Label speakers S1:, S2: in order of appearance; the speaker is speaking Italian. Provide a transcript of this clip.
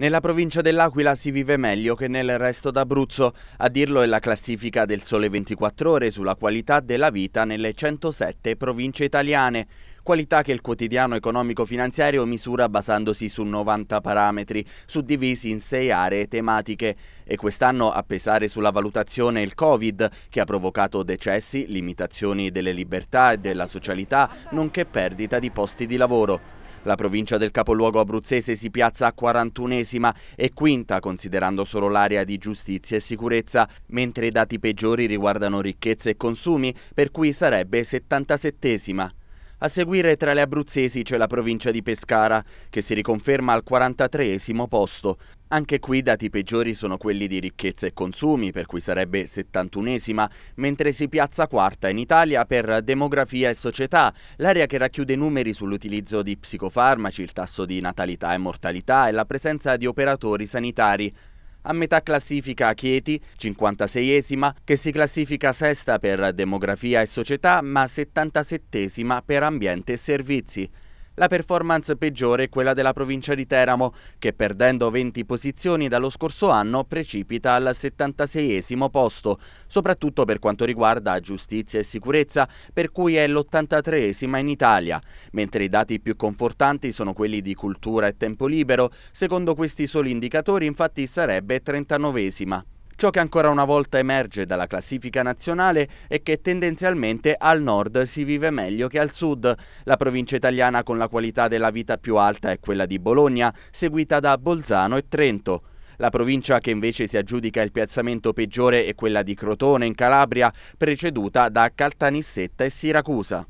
S1: Nella provincia dell'Aquila si vive meglio che nel resto d'Abruzzo, a dirlo è la classifica del Sole 24 ore sulla qualità della vita nelle 107 province italiane, qualità che il quotidiano economico-finanziario misura basandosi su 90 parametri, suddivisi in 6 aree tematiche e quest'anno a pesare sulla valutazione il Covid, che ha provocato decessi, limitazioni delle libertà e della socialità, nonché perdita di posti di lavoro. La provincia del capoluogo abruzzese si piazza a 41esima e quinta considerando solo l'area di giustizia e sicurezza, mentre i dati peggiori riguardano ricchezza e consumi, per cui sarebbe 77esima. A seguire tra le abruzzesi c'è la provincia di Pescara, che si riconferma al 43esimo posto. Anche qui i dati peggiori sono quelli di ricchezza e consumi, per cui sarebbe 71esima, mentre si piazza quarta in Italia per demografia e società, l'area che racchiude numeri sull'utilizzo di psicofarmaci, il tasso di natalità e mortalità e la presenza di operatori sanitari. A metà classifica Chieti, 56esima, che si classifica sesta per demografia e società, ma 77esima per ambiente e servizi. La performance peggiore è quella della provincia di Teramo, che perdendo 20 posizioni dallo scorso anno precipita al 76 posto, soprattutto per quanto riguarda giustizia e sicurezza, per cui è l83 in Italia, mentre i dati più confortanti sono quelli di cultura e tempo libero, secondo questi soli indicatori infatti sarebbe 39esima. Ciò che ancora una volta emerge dalla classifica nazionale è che tendenzialmente al nord si vive meglio che al sud. La provincia italiana con la qualità della vita più alta è quella di Bologna, seguita da Bolzano e Trento. La provincia che invece si aggiudica il piazzamento peggiore è quella di Crotone in Calabria, preceduta da Caltanissetta e Siracusa.